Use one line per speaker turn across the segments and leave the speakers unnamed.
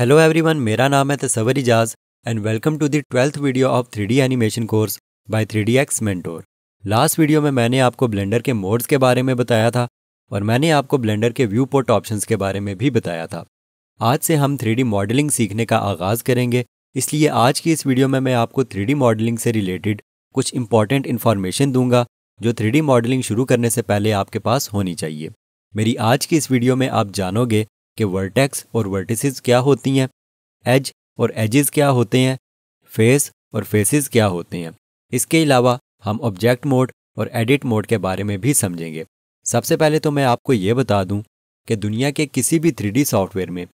Hello everyone मेरा नाम है Tasawar Ijaz and welcome to the twelfth video of three animation course by three D X mentor last video में मैंने आपको blender के मोड्स के बारे में बताया था और मैंने आपको ब्लेंडर के व्यू पोर्ट ऑप्शन के बारे में भी बताया था आज से हम थ्री मॉडलिंग सीखने का आगाज़ करेंगे इसलिए आज की इस वीडियो में मैं आपको थ्री मॉडलिंग से रिलेटेड कुछ इंपॉर्टेंट इन्फॉर्मेशन दूंगा जो थ्री मॉडलिंग शुरू करने से पहले आपके पास होनी चाहिए मेरी आज की इस वीडियो में आप जानोगे कि वर्टेक्स और वर्टिसेस क्या होती हैं एज और एजेस क्या होते हैं फेस और फेसेस क्या होते हैं इसके अलावा हम ऑब्जेक्ट मोड और एडिट मोड के बारे में भी समझेंगे सबसे पहले तो मैं आपको ये बता दूं कि दुनिया के किसी भी थ्री सॉफ्टवेयर में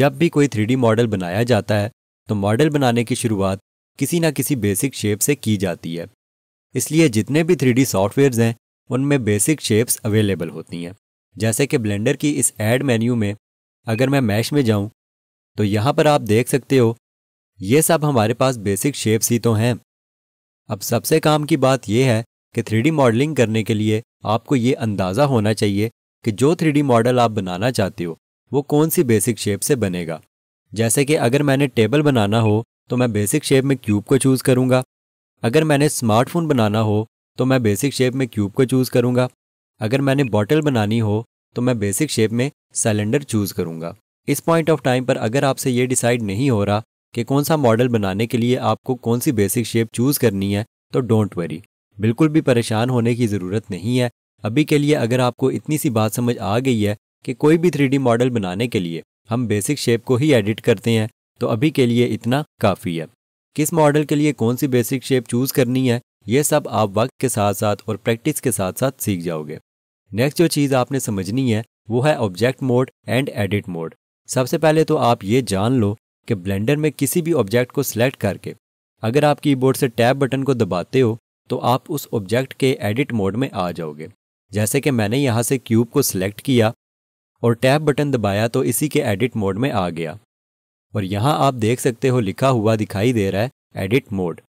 जब भी कोई थ्री मॉडल बनाया जाता है तो मॉडल बनाने की शुरुआत किसी ना किसी बेसिक शेप से की जाती है इसलिए जितने भी थ्री सॉफ्टवेयर्स हैं उनमें बेसिक शेप्स अवेलेबल होती हैं जैसे कि ब्लेंडर की इस एड मेन्यू में अगर मैं मैश में जाऊं तो यहां पर आप देख सकते हो ये सब हमारे पास बेसिक शेप्स ही तो हैं अब सबसे काम की बात यह है कि थ्री मॉडलिंग करने के लिए आपको ये अंदाज़ा होना चाहिए कि जो थ्री मॉडल आप बनाना चाहते हो वो कौन सी बेसिक शेप से बनेगा जैसे कि अगर मैंने टेबल बनाना हो तो मैं बेसिक शेप में क्यूब को चूज़ करूँगा अगर मैंने स्मार्टफोन बनाना हो तो मैं बेसिक शेप में क्यूब को चूज़ करूँगा अगर मैंने बॉटल बनानी हो तो मैं बेसिक शेप में सिलेंडर चूज़ करूँगा इस पॉइंट ऑफ टाइम पर अगर आपसे ये डिसाइड नहीं हो रहा कि कौन सा मॉडल बनाने के लिए आपको कौन सी बेसिक शेप चूज़ करनी है तो डोंट वरी बिल्कुल भी परेशान होने की ज़रूरत नहीं है अभी के लिए अगर आपको इतनी सी बात समझ आ गई है कि कोई भी थ्री मॉडल बनाने के लिए हम बेसिक शेप को ही एडिट करते हैं तो अभी के लिए इतना काफ़ी है किस मॉडल के लिए कौन सी बेसिक शेप चूज़ करनी है ये सब आप वक्त के साथ साथ और प्रैक्टिस के साथ साथ सीख जाओगे नेक्स्ट जो चीज़ आपने समझनी है वो है object mode and edit mode सबसे पहले तो आप ये जान लो कि ब्लेंडर में किसी भी ऑब्जेक्ट को सिलेक्ट करके अगर आप कीबोर्ड से टैब बटन को दबाते हो तो आप उस ऑब्जेक्ट के एडिट मोड में आ जाओगे जैसे कि मैंने यहाँ से क्यूब को सिलेक्ट किया और टैब बटन दबाया तो इसी के एडिट मोड में आ गया और यहाँ आप देख सकते हो लिखा हुआ दिखाई दे रहा है एडिट मोड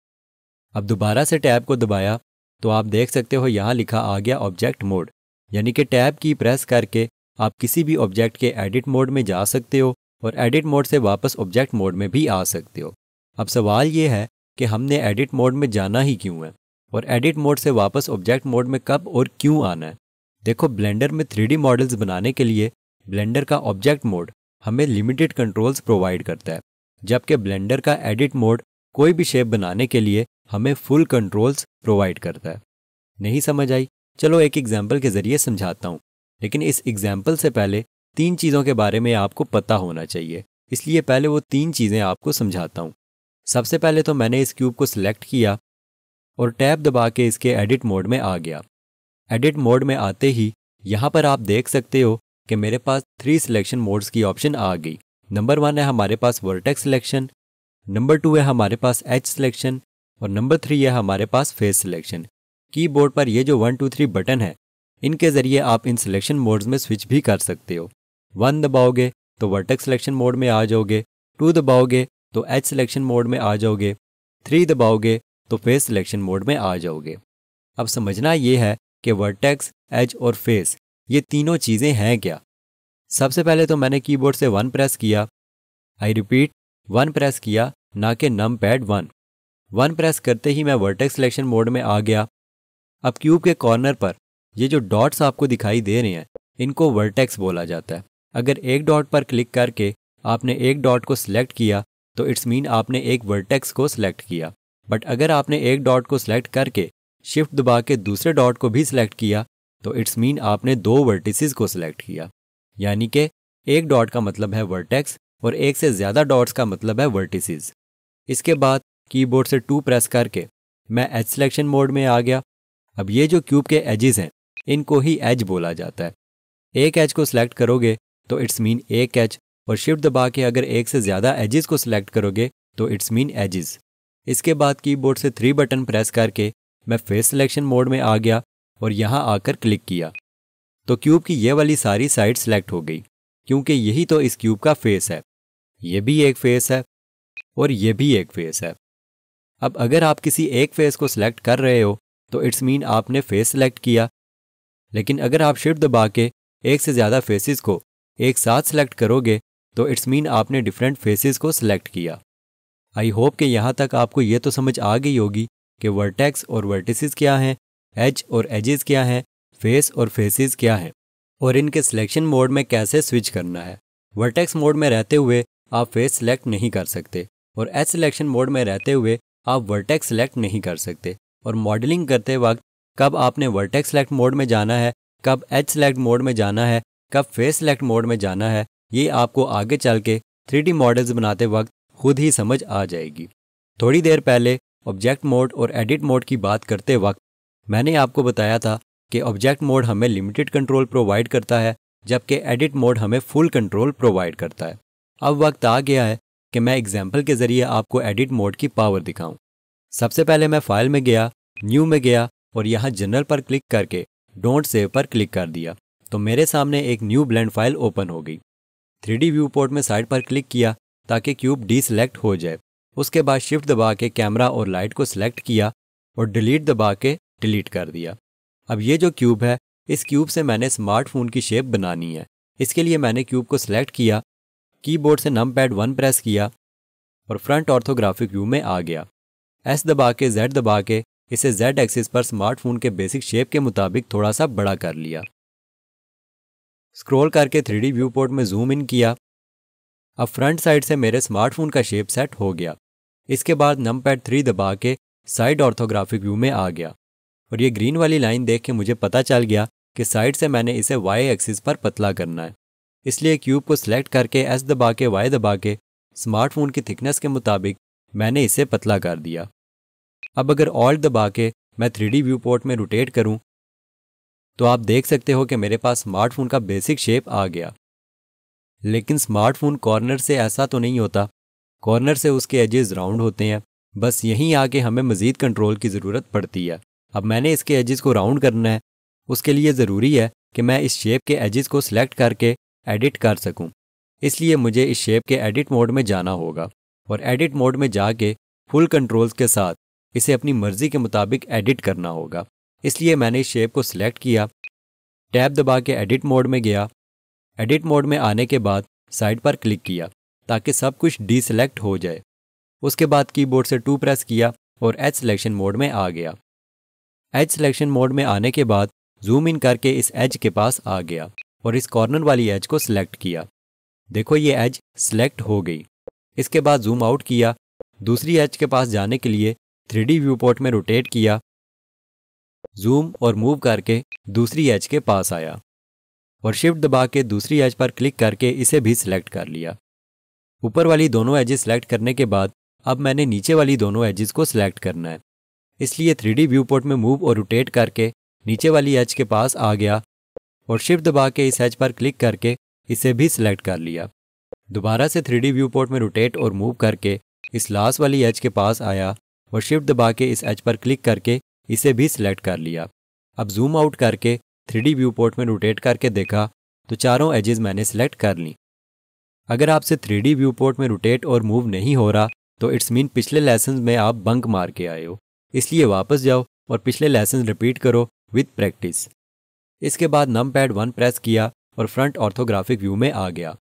अब दोबारा से टैब को दबाया तो आप देख सकते हो यहाँ लिखा आ गया ऑब्जेक्ट मोड यानी कि टैब की प्रेस करके आप किसी भी ऑब्जेक्ट के एडिट मोड में जा सकते हो और एडिट मोड से वापस ऑब्जेक्ट मोड में भी आ सकते हो अब सवाल ये है कि हमने एडिट मोड में जाना ही क्यों है और एडिट मोड से वापस ऑब्जेक्ट मोड में कब और क्यों आना है देखो ब्लेंडर में थ्री मॉडल्स बनाने के लिए ब्लेंडर का ऑब्जेक्ट मोड हमें लिमिटेड कंट्रोल्स प्रोवाइड करता है जबकि ब्लेंडर का एडिट मोड कोई भी शेप बनाने के लिए हमें फुल कंट्रोल्स प्रोवाइड करता है नहीं समझ आई चलो एक एग्जाम्पल के ज़रिए समझाता हूँ लेकिन इस एग्जाम्पल से पहले तीन चीज़ों के बारे में आपको पता होना चाहिए इसलिए पहले वो तीन चीज़ें आपको समझाता हूँ सबसे पहले तो मैंने इस क्यूब को सिलेक्ट किया और टैब दबा के इसके एडिट मोड में आ गया एडिट मोड में आते ही यहाँ पर आप देख सकते हो कि मेरे पास थ्री सिलेक्शन मोड्स की ऑप्शन आ गई नंबर वन है हमारे पास वर्टेक्स सिलेक्शन नंबर टू है हमारे पास एच सिलेक्शन और नंबर थ्री है हमारे पास फेस सिलेक्शन कीबोर्ड पर ये जो वन टू थ्री बटन है इनके ज़रिए आप इन सिलेक्शन मोड्स में स्विच भी कर सकते हो वन दबाओगे तो वर्टेक्स सिलेक्शन मोड में आ जाओगे टू दबाओगे तो एच सिलेक्शन मोड में आ जाओगे थ्री दबाओगे तो फेस सिलेक्शन मोड में आ जाओगे अब समझना ये है कि वर्टेक्स एच और फेस ये तीनों चीज़ें हैं क्या सबसे पहले तो मैंने कीबोर्ड से वन प्रेस किया आई रिपीट वन प्रेस किया ना कि num pad one one press करते ही मैं वर्टेक्स सिलेक्शन मोड में आ गया अब क्यूब के कॉर्नर पर ये जो डॉट्स आपको दिखाई दे रहे हैं इनको वर्टेक्स बोला जाता है अगर एक डॉट पर क्लिक करके आपने एक डॉट को सिलेक्ट किया तो इट्स मीन आपने एक वर्टेक्स को सिलेक्ट किया बट अगर आपने एक डॉट को सिलेक्ट करके शिफ्ट दबा के दूसरे डॉट को भी सिलेक्ट किया तो इट्स मीन आपने दो वर्टिसेस को सिलेक्ट किया यानी कि एक डॉट का मतलब है वर्टेक्स और एक से ज़्यादा डॉट्स का मतलब है वर्टिसेस इसके बाद कीबोर्ड से टू प्रेस करके मैं एज सिलेक्शन मोड में आ गया अब ये जो क्यूब के एजेस हैं इनको ही एज बोला जाता है एक एज को सिलेक्ट करोगे तो इट्स मीन एक एच और शिफ्ट दबा के अगर एक से ज़्यादा एजेस को सिलेक्ट करोगे तो इट्स मीन एजेस इसके बाद कीबोर्ड से थ्री बटन प्रेस करके मैं फेस सिलेक्शन मोड में आ गया और यहाँ आकर क्लिक किया तो क्यूब की ये वाली सारी साइड सेलेक्ट हो गई क्योंकि यही तो इस क्यूब का फेस है ये भी एक फेस है और ये भी एक फेस है अब अगर आप किसी एक फेस को सिलेक्ट कर रहे हो तो इट्स मीन आपने फेस सेलेक्ट किया लेकिन अगर आप शिफ्ट दबा के एक से ज़्यादा फेसेस को एक साथ सेलेक्ट करोगे तो इट्स मीन आपने डिफरेंट फेसेस को सिलेक्ट किया आई होप कि यहाँ तक आपको ये तो समझ आ गई होगी कि वर्टेक्स और वर्टिसेस क्या हैं एज और एजेस क्या हैं फेस और फेसेस क्या हैं और इनके सिलेक्शन मोड में कैसे स्विच करना है वर्टेक्स मोड में रहते हुए आप फेस सिलेक्ट नहीं कर सकते और एज सिलेक्शन मोड में रहते हुए आप वर्टेक्स सेलेक्ट नहीं कर सकते और मॉडलिंग करते वक्त कब आपने वर्टेक्स सेलेक्ट मोड में जाना है कब एच सेलेक्ट मोड में जाना है कब फेस सेलेक्ट मोड में जाना है ये आपको आगे चल के थ्री मॉडल्स बनाते वक्त खुद ही समझ आ जाएगी थोड़ी देर पहले ऑब्जेक्ट मोड और एडिट मोड की बात करते वक्त मैंने आपको बताया था कि ऑब्जेक्ट मोड हमें लिमिटेड कंट्रोल प्रोवाइड करता है जबकि एडिट मोड हमें फुल कंट्रोल प्रोवाइड करता है अब वक्त आ गया है कि मैं एग्जाम्पल के ज़रिए आपको एडिट मोड की पावर दिखाऊं। सबसे पहले मैं फाइल में गया न्यू में गया और यहाँ जनरल पर क्लिक करके डोंट सेव पर क्लिक कर दिया तो मेरे सामने एक न्यू ब्लेंड फाइल ओपन हो गई थ्री व्यू पोर्ट में साइड पर क्लिक किया ताकि क्यूब डीसेलेक्ट हो जाए उसके बाद शिफ्ट दबा के कैमरा और लाइट को सिलेक्ट किया और डिलीट दबा के डिलीट कर दिया अब ये जो क्यूब है इस क्यूब से मैंने स्मार्टफोन की शेप बनानी है इसके लिए मैंने क्यूब को सिलेक्ट किया कीबोर्ड से नम पैड वन प्रेस किया और फ्रंट ऑर्थोग्राफिक व्यू में आ गया एस दबा के जेड दबा के इसे Z एक्सिस पर स्मार्टफोन के बेसिक शेप के मुताबिक थोड़ा सा बड़ा कर लिया स्क्रॉल करके थ्री व्यू पोर्ट में जूम इन किया अब फ्रंट साइड से मेरे स्मार्टफोन का शेप सेट हो गया इसके बाद नम पैड थ्री दबा के साइड ऑर्थोग्राफिक व्यू में आ गया और ये ग्रीन वाली लाइन देख के मुझे पता चल गया कि साइड से मैंने इसे वाई एक्सिस पर पतला करना है इसलिए क्यूब को सिलेक्ट करके एस दबा के वाई दबा के स्मार्टफोन की थिकनेस के मुताबिक मैंने इसे पतला कर दिया अब अगर ऑल्ट दबा के मैं थ्री व्यू पोर्ट में रोटेट करूँ तो आप देख सकते हो कि मेरे पास स्मार्टफोन का बेसिक शेप आ गया लेकिन स्मार्टफोन कॉर्नर से ऐसा तो नहीं होता कॉर्नर से उसके एजेस राउंड होते हैं बस यहीं आके हमें मज़ीद कंट्रोल की ज़रूरत पड़ती है अब मैंने इसके एजेस को राउंड करना है उसके लिए ज़रूरी है कि मैं इस शेप के एजेस को सिलेक्ट करके एडिट कर सकूं। इसलिए मुझे इस शेप के एडिट मोड में जाना होगा और एडिट मोड में जाके फुल कंट्रोल्स के साथ इसे अपनी मर्जी के मुताबिक एडिट करना होगा इसलिए मैंने इस शेप को सिलेक्ट किया टैब दबा के एडिट मोड में गया एडिट मोड में आने के बाद साइड पर क्लिक किया ताकि सब कुछ डीसेलेक्ट हो जाए उसके बाद कीबोर्ड से टू प्रेस किया और एच सिलेक्शन मोड में आ गया एच सिलेक्शन मोड में आने के बाद जूम इन करके इस एज के पास आ गया और इस कॉर्नर वाली एज को सिलेक्ट किया देखो ये एज सिलेक्ट हो गई इसके बाद जूम आउट किया दूसरी एज के पास जाने के लिए थ्री व्यू पोर्ट में रोटेट किया जूम और मूव करके दूसरी एज के पास आया और शिफ्ट दबा के दूसरी एज पर क्लिक करके इसे भी सिलेक्ट कर लिया ऊपर वाली दोनों एजेस सिलेक्ट करने के बाद अब मैंने नीचे वाली दोनों एजेस को सिलेक्ट करना है इसलिए थ्री व्यू पोर्ट में मूव और रोटेट करके नीचे वाली एज के पास आ गया और शिफ्ट दबा के इस एज पर क्लिक करके इसे भी सिलेक्ट कर लिया दोबारा से थ्री व्यू पोर्ट में रोटेट और मूव करके इस लास्ट वाली एज के पास आया और शिफ्ट दबा के इस एज पर क्लिक करके इसे भी सिलेक्ट कर लिया अब जूम आउट करके थ्री व्यू पोर्ट में रोटेट करके देखा तो चारों एजेस मैंने सिलेक्ट कर ली अगर आपसे थ्री व्यू पोर्ट में रोटेट और मूव नहीं हो रहा तो इट्स मीन पिछले लेसन में आप बंक मार के आए हो इसलिए वापस जाओ और पिछले लेसन रिपीट करो विथ प्रैक्टिस इसके बाद नम पैड वन प्रेस किया और फ्रंट ऑर्थोग्राफिक व्यू में आ गया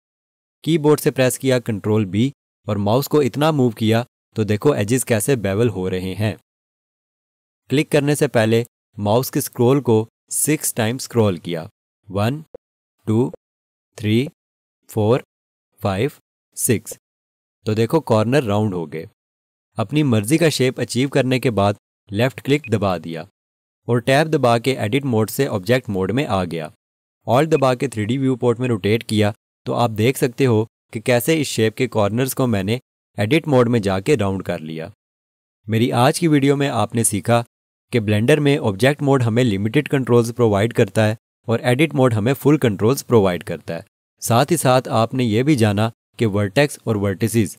कीबोर्ड से प्रेस किया कंट्रोल बी और माउस को इतना मूव किया तो देखो एजिस कैसे बेवल हो रहे हैं क्लिक करने से पहले माउस के स्क्रॉल को सिक्स टाइम स्क्रॉल किया one two three four five six तो देखो कॉर्नर राउंड हो गए अपनी मर्जी का शेप अचीव करने के बाद लेफ्ट क्लिक दबा दिया और टैब दबा के एडिट मोड से ऑब्जेक्ट मोड में आ गया ऑल दबा के थ्री व्यू पोर्ट में रोटेट किया तो आप देख सकते हो कि कैसे इस शेप के कॉर्नर्स को मैंने एडिट मोड में जाके राउंड कर लिया मेरी आज की वीडियो में आपने सीखा कि ब्लेंडर में ऑब्जेक्ट मोड हमें लिमिटेड कंट्रोल्स प्रोवाइड करता है और एडिट मोड हमें फुल कंट्रोल्स प्रोवाइड करता है साथ ही साथ आपने ये भी जाना कि वर्टेक्स और वर्टिस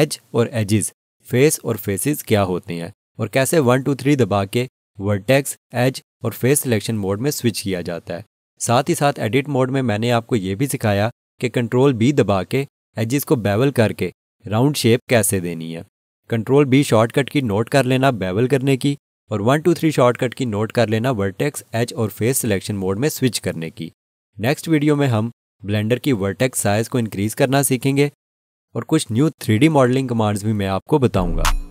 एज और एजिस फेस और फेसिस क्या होते हैं और कैसे वन टू थ्री दबा के वर्टेक्स एज और फेस सिलेक्शन मोड में स्विच किया जाता है साथ ही साथ एडिट मोड में मैंने आपको ये भी सिखाया कि कंट्रोल बी दबा के एजिस को बेवल करके राउंड शेप कैसे देनी है कंट्रोल बी शॉर्टकट की नोट कर लेना बेवल करने की और वन टू थ्री शॉर्टकट की नोट कर लेना वर्टेक्स एच और फेस सिलेक्शन मोड में स्विच करने की नेक्स्ट वीडियो में हम ब्लेंडर की वर्टेक्स साइज़ को इंक्रीज़ करना सीखेंगे और कुछ न्यू थ्री मॉडलिंग कमांड्स भी मैं आपको बताऊंगा